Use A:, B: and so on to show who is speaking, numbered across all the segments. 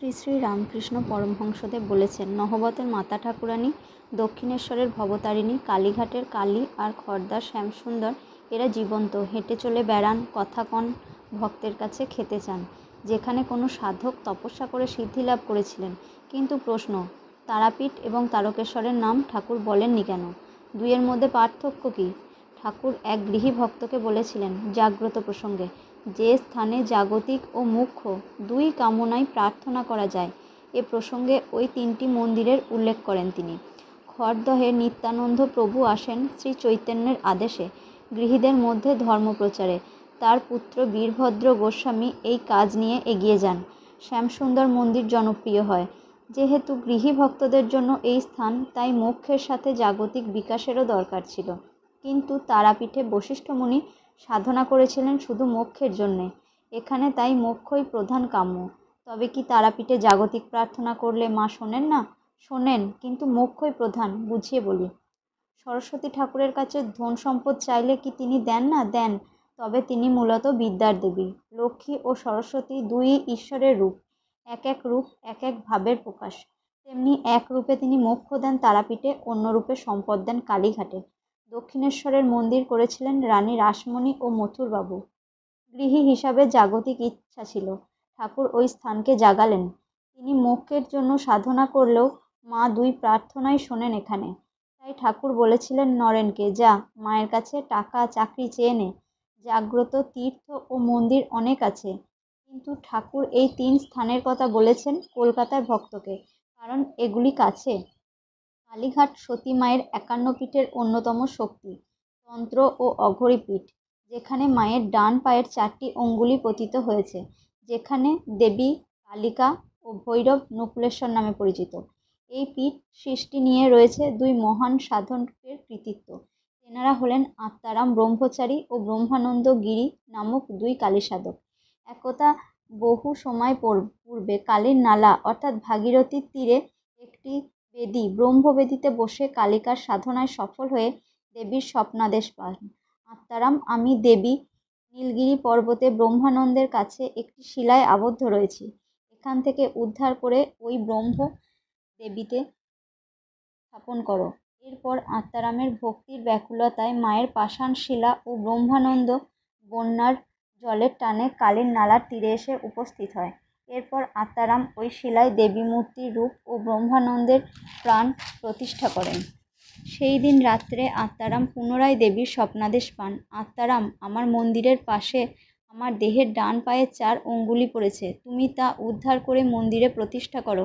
A: শ্রী শ্রী রামকৃষ্ণ পরমহংসদেব বলেছেন নহবতের মাতা ঠাকুরানী দক্ষিণেশ্বরের ভবতারিণী কালীঘাটের কালী আর খর্দার শ্যামসুন্দর এরা জীবন্ত হেঁটে চলে বেড়ান কথা কন ভক্তের কাছে খেতে চান যেখানে কোনো সাধক তপস্যা করে সিদ্ধি লাভ করেছিলেন কিন্তু প্রশ্ন তারাপীঠ এবং তারকেশ্বরের নাম ঠাকুর বলেননি কেন দুইয়ের মধ্যে পার্থক্য কী ঠাকুর এক গৃহী ভক্তকে বলেছিলেন জাগ্রত প্রসঙ্গে যে স্থানে জাগতিক ও মুখ্য দুই কামনায় প্রার্থনা করা যায় এ প্রসঙ্গে ওই তিনটি মন্দিরের উল্লেখ করেন তিনি খড়দহে নিত্যানন্দ প্রভু আসেন শ্রী চৈতন্যের আদেশে গৃহীদের মধ্যে ধর্মপ্রচারে তার পুত্র বীরভদ্র গোস্বামী এই কাজ নিয়ে এগিয়ে যান শ্যামসুন্দর মন্দির জনপ্রিয় হয় যেহেতু গৃহী ভক্তদের জন্য এই স্থান তাই মোক্ষের সাথে জাগতিক বিকাশেরও দরকার ছিল কিন্তু তারাপীঠে বশিষ্ঠ মুনি সাধনা করেছিলেন শুধু মোক্ষের জন্যে এখানে তাই মোক্ষই প্রধান কাম্য তবে কি তারাপীঠে জাগতিক প্রার্থনা করলে মা শোনেন না শোনেন কিন্তু মোক্ষই প্রধান বুঝিয়ে বলি সরস্বতী ঠাকুরের কাছে ধন সম্পদ চাইলে কি তিনি দেন না দেন তবে তিনি মূলত বিদ্যার দেবী লক্ষ্মী ও সরস্বতী দুই ঈশ্বরের রূপ এক এক রূপ এক এক ভাবের প্রকাশ তেমনি এক রূপে তিনি মোক্ষ দেন তারাপীঠে অন্য রূপে সম্পদ দেন কালীঘাটে দক্ষিণেশ্বরের মন্দির করেছিলেন রানী রাসমণি ও মথুরবাবু গৃহী হিসাবে জাগতিক ইচ্ছা ছিল ঠাকুর ওই স্থানকে জাগালেন তিনি মোক্ষের জন্য সাধনা করলেও মা দুই প্রার্থনাই শোনেন এখানে তাই ঠাকুর বলেছিলেন নরেনকে যা মায়ের কাছে টাকা চাকরি চেয়ে নে জাগ্রত তীর্থ ও মন্দির অনেক আছে কিন্তু ঠাকুর এই তিন স্থানের কথা বলেছেন কলকাতার ভক্তকে কারণ এগুলি কাছে কালীঘাট সতী মায়ের একান্ন পীঠের অন্যতম শক্তি তন্ত্র ও অঘরী পীঠ যেখানে মায়ের ডান পায়ের চারটি অঙ্গুলি পতিত হয়েছে যেখানে দেবী কালিকা ও ভৈরব নকুলেশ্বর নামে পরিচিত এই পীঠ সৃষ্টি নিয়ে রয়েছে দুই মহান সাধনের কৃতিত্ব তেনারা হলেন আত্মারাম ব্রহ্মচারী ও ব্রহ্মানন্দ গিরি নামক দুই কালী সাধক একতা বহু সময় পূর্বে কালীর নালা অর্থাৎ ভাগীরথীর তীরে একটি বেদী ব্রহ্মবেদিতে বসে কালিকার সাধনায় সফল হয়ে দেবীর স্বপ্নাদেশ পান আত্মারাম আমি দেবী নীলগিরি পর্বতে ব্রহ্মানন্দের কাছে একটি শিলায় আবদ্ধ রয়েছি এখান থেকে উদ্ধার করে ওই ব্রহ্ম দেবীতে স্থাপন করো এরপর আত্মারামের ভক্তির ব্যাকুলতায় মায়ের পাষাণ শিলা ও ব্রহ্মানন্দ বন্যার জলের টানে কালের নালার তীরে এসে উপস্থিত হয় এরপর আত্মারাম ওই শিলায় দেবী মূর্তির রূপ ও ব্রহ্মানন্দের প্রাণ প্রতিষ্ঠা করেন সেই দিন রাত্রে আত্মারাম পুনরায় দেবীর স্বপ্নাদেশ পান আত্মারাম আমার মন্দিরের পাশে আমার দেহের ডান পায়ে চার অঙ্গুলি পড়েছে তুমি তা উদ্ধার করে মন্দিরে প্রতিষ্ঠা করো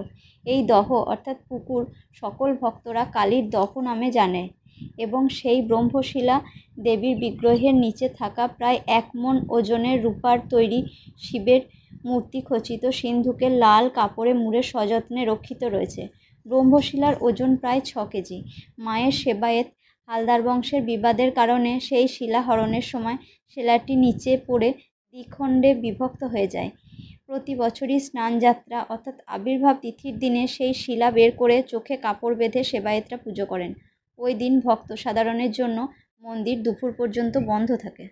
A: এই দহ অর্থাৎ পুকুর সকল ভক্তরা কালীর দহ নামে জানে এবং সেই ব্রহ্মশিলা দেবীর বিগ্রহের নিচে থাকা প্রায় এক মন ওজনের রূপার তৈরি শিবের মূর্তি খচিত সিন্ধুকে লাল কাপড়ে মুড়ে সযত্নে রক্ষিত রয়েছে ব্রহ্মশিলার ওজন প্রায় ছ কেজি মায়ের সেবায়েত হালদার বংশের বিবাদের কারণে সেই শিলা হরণের সময় শিলাটি নিচে পড়ে দ্বিখণ্ডে বিভক্ত হয়ে যায় প্রতি বছরই স্নানযাত্রা অর্থাৎ আবির্ভাব তিথির দিনে সেই শিলা বের করে চোখে কাপড় বেঁধে সেবায়েতরা পুজো করেন ওই দিন ভক্ত সাধারণের জন্য মন্দির দুপুর পর্যন্ত বন্ধ থাকে